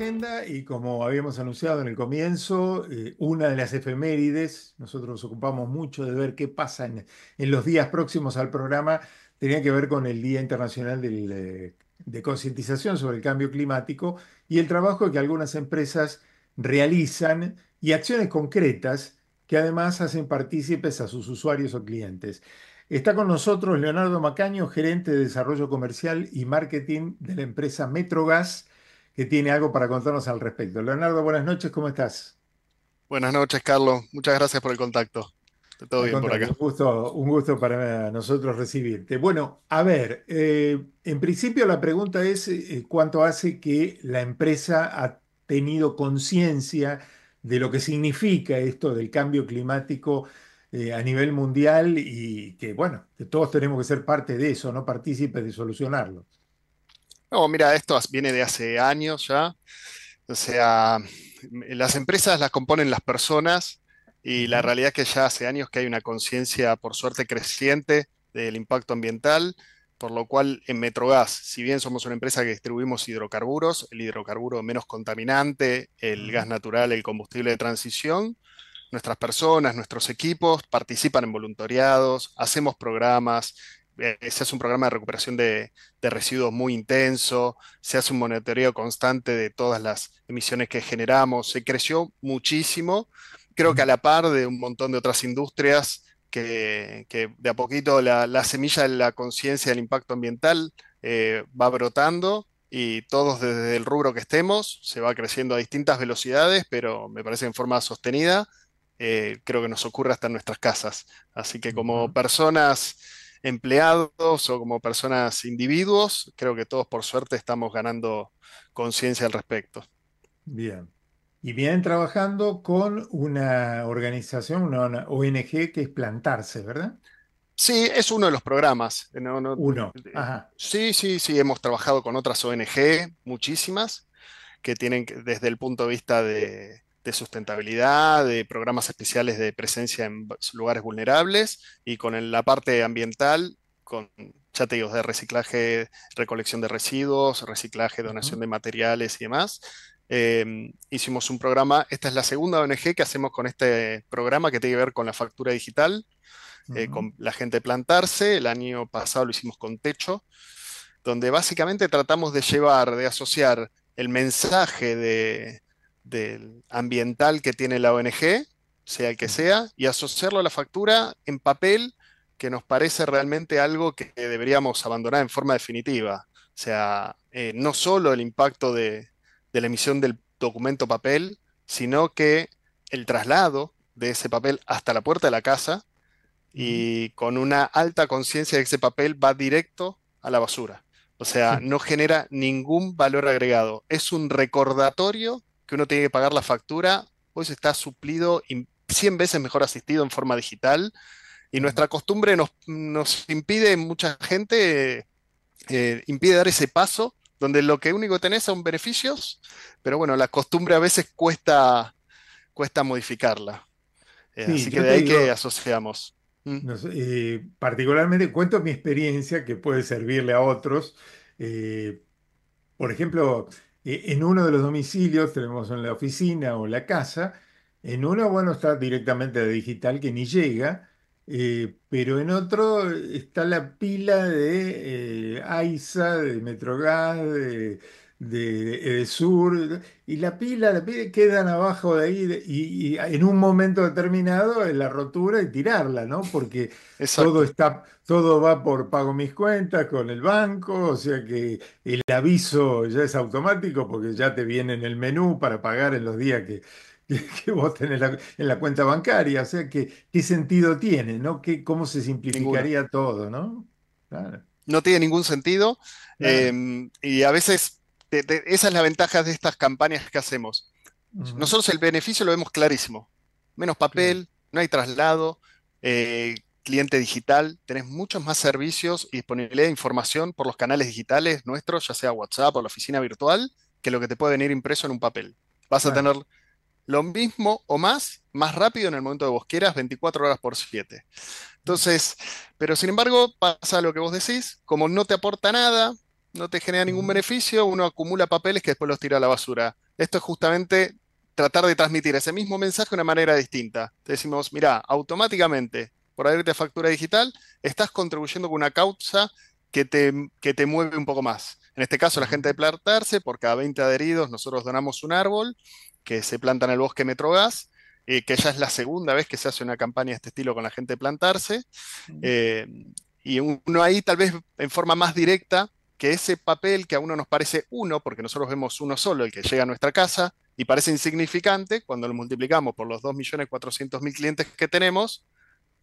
agenda y como habíamos anunciado en el comienzo, eh, una de las efemérides, nosotros nos ocupamos mucho de ver qué pasa en, los días próximos al programa, tenía que ver con el Día Internacional eh, de Concientización sobre el Cambio Climático y el trabajo que algunas empresas realizan y acciones concretas que además hacen partícipes a sus usuarios o clientes. Está con nosotros Leonardo Macaño, gerente de desarrollo comercial y marketing de la empresa Metrogas que tiene algo para contarnos al respecto. Leonardo, buenas noches, ¿cómo estás? Buenas noches, Carlos. Muchas gracias por el contacto. Todo bien por acá. Un gusto, para nosotros recibirte. Bueno, a ver, eh, en principio la pregunta es eh, cuánto hace que la empresa ha tenido conciencia de lo que significa esto del cambio climático eh, a nivel mundial y que, bueno, todos tenemos que ser parte de eso, no partícipes de solucionarlo. No, mira, esto viene de hace años ya. O sea, mm, las empresas las componen las personas y la realidad es que ya hace años que hay una conciencia, por suerte, creciente del impacto ambiental, por lo cual en Metrogas, si bien somos una empresa que distribuimos hidrocarburos, el hidrocarburo menos contaminante, el gas natural, el combustible de transición, nuestras personas, nuestros equipos participan en voluntariados, hacemos programas, eh, se hace un programa de recuperación de, residuos muy intenso, se hace un monitoreo constante de todas las emisiones que generamos, se creció muchísimo, creo que a la par de un montón de otras industrias que, de a poquito la, semilla de la conciencia del impacto ambiental eh, va brotando y todos desde el rubro que estemos, se va creciendo a distintas velocidades, pero me parece en forma sostenida. Eh, creo que nos ocurre hasta en nuestras casas. Así que como personas empleados o como personas individuos, creo que todos por suerte estamos ganando conciencia al respecto. Bien. Y vienen trabajando con una organización, una ONG que es Plantarse, ¿verdad? Sí, es uno de los programas. uno. Eh, Ajá. Sí, sí, sí, hemos trabajado con otras ONG, muchísimas, que tienen desde el punto de vista de, de sustentabilidad, de programas especiales de presencia en lugares vulnerables y con la parte ambiental, con, chateos de reciclaje, recolección de residuos, reciclaje, donación de materiales y demás. Em, hicimos un programa, esta es la segunda ONG que hacemos con este programa que tiene que ver con la factura digital, eh, con la gente plantarse, el año pasado lo hicimos con Techo, donde básicamente tratamos de llevar, de asociar el mensaje de, del ambiental que tiene la ONG, sea el que sea, y asociarlo a la factura en papel que nos parece realmente algo que deberíamos abandonar en forma definitiva. O sea, eh, no solo el impacto de, de la emisión del documento papel, sino que el traslado de ese papel hasta la puerta de la casa y con una alta conciencia de que ese papel va directo a la basura. O sea, no genera ningún valor agregado. Es un recordatorio que uno tiene que pagar la factura, hoy pues se está suplido 100 veces mejor asistido en forma digital. Y nuestra costumbre nos, impide, mucha gente eh, impide dar ese paso, donde lo que único tenés son beneficios, pero bueno, la costumbre a veces cuesta, cuesta modificarla. Eh, así que de ahí que asociamos. Mm. Eh, particularmente cuento mi experiencia que puede servirle a otros. por ejemplo, eh, en uno de los domicilios, tenemos en la oficina o la casa, en uno, bueno, está directamente de digital que ni llega, eh, pero en otro está la pila de AISA, eh, de Metrogas, de de, eh, sur, y la pila, la pila quedan abajo de ahí, y, en un momento determinado en la rotura y tirarla, ¿no? Porque todo está, todo va por pago mis cuentas con el banco, o sea que el aviso ya es automático porque ya te viene en el menú para pagar en los días que, que vos tenés en la cuenta bancaria. O sea, que, ¿qué sentido tiene? ¿no? ¿Cómo se simplificaría todo? ¿no? no tiene ningún sentido. Em, y a veces esa es la ventaja de estas campañas que hacemos. Nosotros el beneficio lo vemos clarísimo. Menos papel, no hay traslado, eh, cliente digital, tenés muchos más servicios y disponibilidad de información por los canales digitales nuestros, ya sea WhatsApp o la oficina virtual, que lo que te puede venir impreso en un papel. Vas a tener lo mismo o más, más rápido en el momento de vos quieras, 24 horas por 7. Entonces, pero sin embargo, pasa lo que vos decís, como no te aporta nada, no te genera ningún beneficio, uno acumula papeles que después los tira a la basura. Esto es justamente tratar de transmitir ese mismo mensaje de una manera distinta. Te decimos, mira, automáticamente, por abrirte factura digital, estás contribuyendo con una causa que te, te mueve un poco más. En este caso, la gente de plantarse, por cada 20 adheridos, nosotros donamos un árbol que se planta en el bosque Metrogas, eh, que ya es la segunda vez que se hace una campaña de este estilo con la gente de plantarse. Eh, y uno ahí tal vez en forma más directa que ese papel que a uno nos parece uno, porque nosotros vemos uno solo, el que llega a nuestra casa, y parece insignificante, cuando lo multiplicamos por los 2.400.000 clientes que tenemos,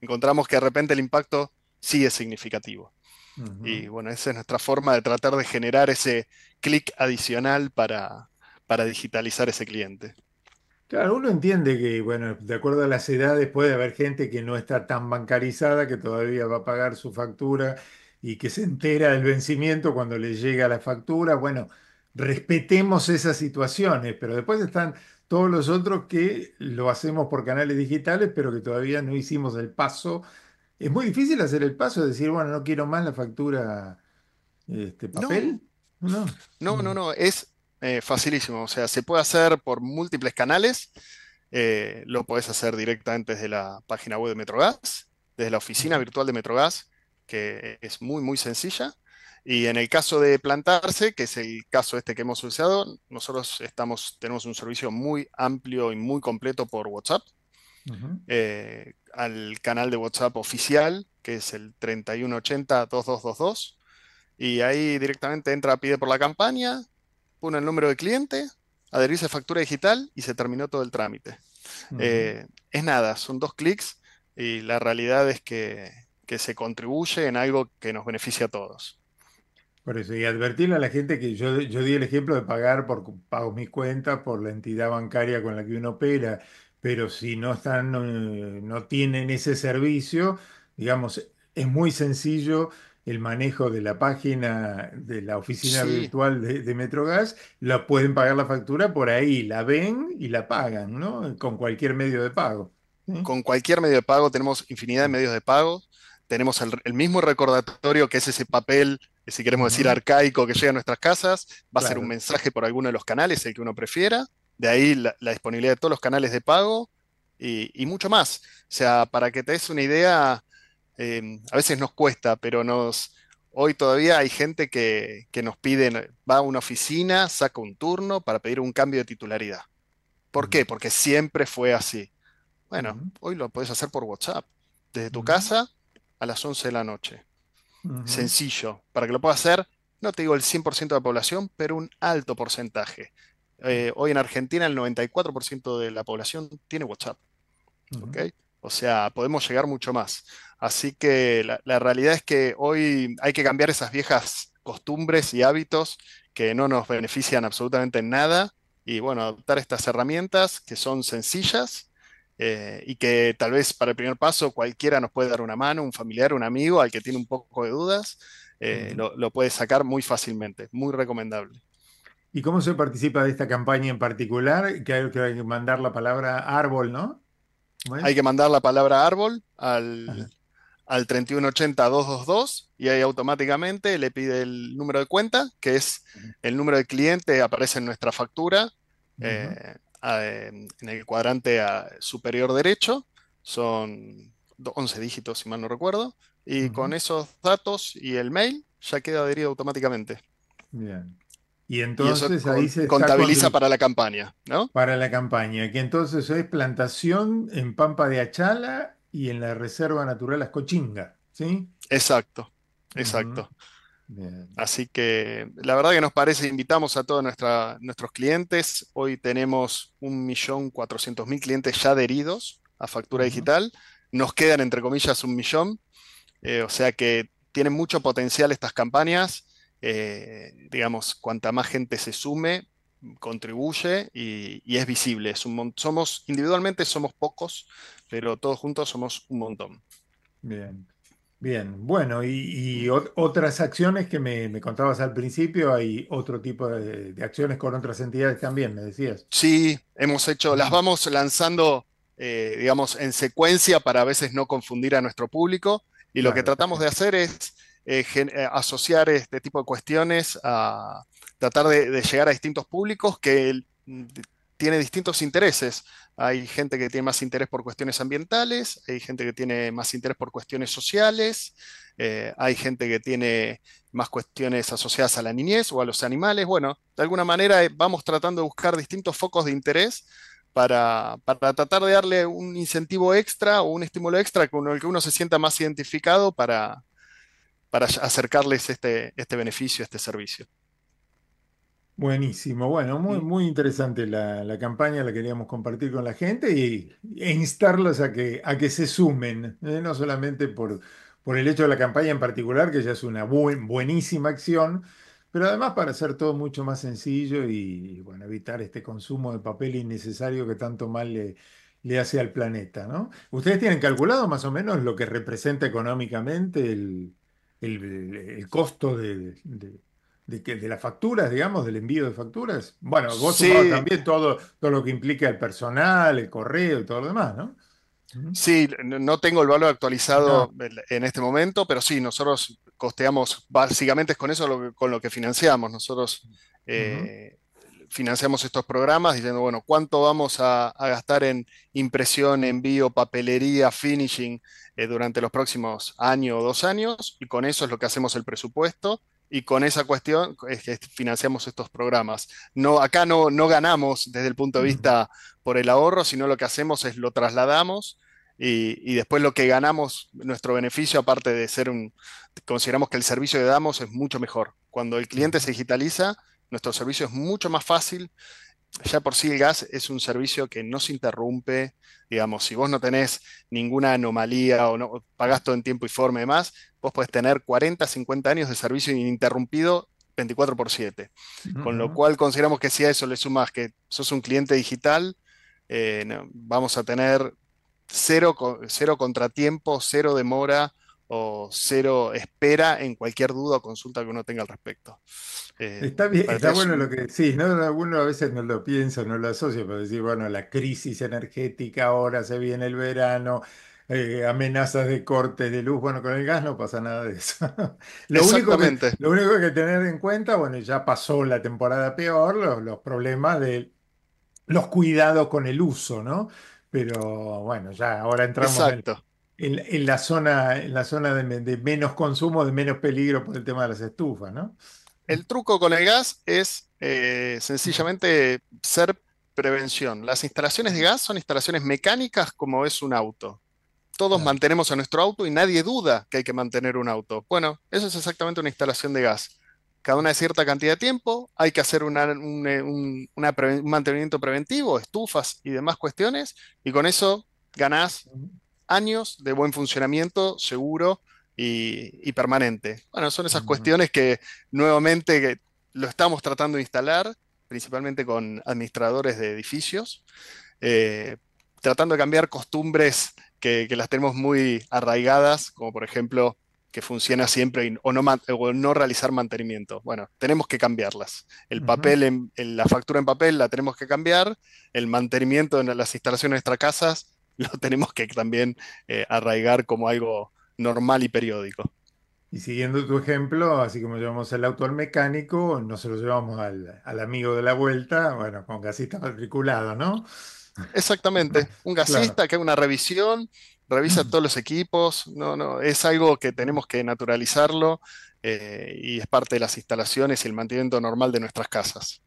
encontramos que de repente el impacto sí es significativo. Y bueno, esa es nuestra forma de tratar de generar ese clic adicional para, para digitalizar ese cliente. Claro, uno entiende que, bueno, de acuerdo a las edades puede haber gente que no está tan bancarizada, que todavía va a pagar su factura y que se entera del vencimiento cuando le llega la factura. Bueno, respetemos esas situaciones, pero después están todos los otros que lo hacemos por canales digitales, pero que todavía no hicimos el paso. Es muy difícil hacer el paso de decir, bueno, no quiero más la factura este, papel. No, no, no, no, es eh, facilísimo. O sea, se puede hacer por múltiples canales. Eh, lo podés hacer directamente desde la página web de Metrogas, desde la oficina virtual de Metrogas que es muy, muy sencilla. Y en el caso de plantarse, que es el caso este que hemos usado, nosotros estamos, tenemos un servicio muy amplio y muy completo por WhatsApp. Eh, al canal de WhatsApp oficial, que es el 3180-2222. Y ahí directamente entra, pide por la campaña, pone el número de cliente, adherirse a factura digital y se terminó todo el trámite. Eh, es nada, son dos clics y la realidad es que que se contribuye en algo que nos beneficia a todos. Por eso, y advertirle a la gente que yo, yo di el ejemplo de pagar por pago mis cuentas por la entidad bancaria con la que uno opera, pero si no están, no, tienen ese servicio, digamos, es muy sencillo el manejo de la página de la oficina virtual de, Metrogas, la pueden pagar la factura por ahí, la ven y la pagan, ¿no? Con cualquier medio de pago. Con cualquier medio de pago, tenemos infinidad de medios de pago tenemos el, mismo recordatorio que es ese papel, si queremos decir arcaico, que llega a nuestras casas, va a ser un mensaje por alguno de los canales, el que uno prefiera, de ahí la, disponibilidad de todos los canales de pago y, mucho más. O sea, para que te des una idea, em, a veces nos cuesta, pero nos... Hoy todavía hay gente que, nos pide, va a una oficina, saca un turno para pedir un cambio de titularidad. ¿Por qué? Porque siempre fue así. Bueno, hoy lo puedes hacer por WhatsApp. Desde tu casa a las 11 de la noche. Sencillo. Para que lo pueda hacer, no te digo el 100% de la población, pero un alto porcentaje. Eh, hoy en Argentina el 94% de la población tiene WhatsApp. O sea, podemos llegar mucho más. Así que la, la realidad es que hoy hay que cambiar esas viejas costumbres y hábitos que no nos benefician absolutamente nada. Y bueno, adoptar estas herramientas que son sencillas, eh, y que tal vez para el primer paso cualquiera nos puede dar una mano, un familiar, un amigo, al que tiene un poco de dudas, eh, lo, puede sacar muy fácilmente, muy recomendable. ¿Y cómo se participa de esta campaña en particular? Que hay que mandar la palabra árbol, ¿no? Hay que mandar la palabra árbol al... 3180-222 y ahí automáticamente le pide el número de cuenta, que es el número de cliente, aparece en nuestra factura. Eh, en el cuadrante eh, superior derecho, son 11 dígitos si mal no recuerdo, y con esos datos y el mail ya queda adherido automáticamente. Bien. Y entonces se contabiliza para la campaña, ¿no? Para la campaña, que entonces es plantación en Pampa de Achala y en la Reserva Natural Cochingas, ¿sí? Exacto, exacto. Así que la verdad que nos parece, invitamos a todos nuestros clientes. Hoy tenemos 1.400.000 clientes ya adheridos a factura digital. Nos quedan, entre comillas, un millón. Eh, o sea que tienen mucho potencial estas campañas. Eh, digamos, cuanta más gente se sume, contribuye y, es visible. somos, individualmente somos pocos, pero todos juntos somos un montón. Bien. Bien, bueno, y, otras acciones que me, contabas al principio, hay otro tipo de, acciones con otras entidades también, me decías. Sí, hemos hecho, las vamos lanzando, eh, digamos, en secuencia para a veces no confundir a nuestro público. Y lo que tratamos de hacer es eh, eh, asociar este tipo de cuestiones a tratar de, de llegar a distintos públicos que tiene distintos intereses. Hay gente que tiene más interés por cuestiones ambientales, hay gente que tiene más interés por cuestiones sociales, eh, hay gente que tiene más cuestiones asociadas a la niñez o a los animales. Bueno, de alguna manera eh, vamos tratando de buscar distintos focos de interés para, tratar de darle un incentivo extra o un estímulo extra con el que uno se sienta más identificado para, para acercarles este, este beneficio, este servicio. Buenísimo, bueno, muy, muy interesante la, campaña, la queríamos compartir con la gente y, e instarlos a que, a que se sumen, ¿eh? no solamente por, por el hecho de la campaña en particular, que ya es una buenísima acción, pero además para hacer todo mucho más sencillo y, bueno, evitar este consumo de papel innecesario que tanto mal le, le hace al planeta, ¿no? ¿Ustedes tienen calculado más o menos lo que representa económicamente el, costo de de, que, de las facturas, digamos, del envío de facturas. Bueno, vos también todo, todo lo que implica el personal, el correo y todo lo demás, ¿no? Sí, no tengo el valor actualizado en este momento, pero sí, nosotros costeamos, básicamente es con eso lo con lo que financiamos. Nosotros eh, financiamos estos programas diciendo, bueno, ¿cuánto vamos a, gastar en impresión, envío, papelería, finishing eh, durante los próximos año o dos años? Y con eso es lo que hacemos el presupuesto y con esa cuestión financiamos estos programas. No, acá no, ganamos desde el punto de vista por el ahorro, sino lo que hacemos es lo trasladamos y, y, después lo que ganamos, nuestro beneficio, aparte de ser un, consideramos que el servicio que damos es mucho mejor. Cuando el cliente se digitaliza, nuestro servicio es mucho más fácil ya por sí el gas es un servicio que no se interrumpe, digamos, si vos no tenés ninguna anomalía o no pagás todo en tiempo y forma y demás, vos podés tener 40, 50 años de servicio ininterrumpido 24 por 7. Con lo cual consideramos que si a eso le sumas que sos un cliente digital, eh, vamos a tener cero, cero contratiempo, cero demora, o cero espera en cualquier duda o consulta que uno tenga al respecto. Eh, está bueno lo que decís, ¿no? Algunos a veces no lo piensa, no lo asocia, pero decir, bueno, la crisis energética, ahora se viene el verano, eh, amenazas de cortes de luz, bueno, con el gas no pasa nada de eso. lo, Único que, lo único que tener en cuenta, bueno, ya pasó la temporada peor, los, problemas de los cuidados con el uso, ¿no? Pero bueno, ya ahora entramos en, la zona, en la zona de, menos consumo, de menos peligro por el tema de las estufas, ¿no? El truco con el gas es eh, sencillamente ser prevención. Las instalaciones de gas son instalaciones mecánicas como es un auto. Todos mantenemos a nuestro auto y nadie duda que hay que mantener un auto. Bueno, eso es exactamente una instalación de gas. Cada una de cierta cantidad de tiempo hay que hacer un, eh, un mantenimiento preventivo, estufas y demás cuestiones, y con eso ganás años de buen funcionamiento, seguro y, permanente. Bueno, son esas cuestiones que nuevamente lo estamos tratando de instalar, principalmente con administradores de edificios, eh, tratando de cambiar costumbres que, las tenemos muy arraigadas, como por ejemplo que funciona siempre o, no, realizar mantenimiento. Bueno, tenemos que cambiarlas. El papel, en, la factura en papel la tenemos que cambiar, el mantenimiento en las instalaciones de nuestras casas lo tenemos que también eh, arraigar como algo normal y periódico. Y siguiendo tu ejemplo, así como llevamos el auto al mecánico, no se lo llevamos al, amigo de la vuelta, bueno, con gasista matriculado, ¿no? Exactamente, un gasista que haga una revisión, revisa todos los equipos, no, no, es algo que tenemos que naturalizarlo eh, y es parte de las instalaciones y el mantenimiento normal de nuestras casas.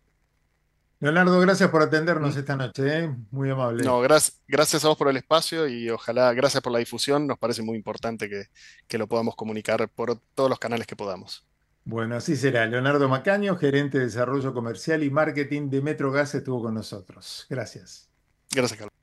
Leonardo, gracias por atendernos mm. esta noche, ¿eh? muy amable. No, gracias, gracias a vos por el espacio y ojalá, gracias por la difusión, nos parece muy importante que, que lo podamos comunicar por todos los canales que podamos. Bueno, así será. Leonardo Macaño, gerente de desarrollo comercial y marketing de Metrogas, estuvo con nosotros. Gracias. Gracias, Carlos.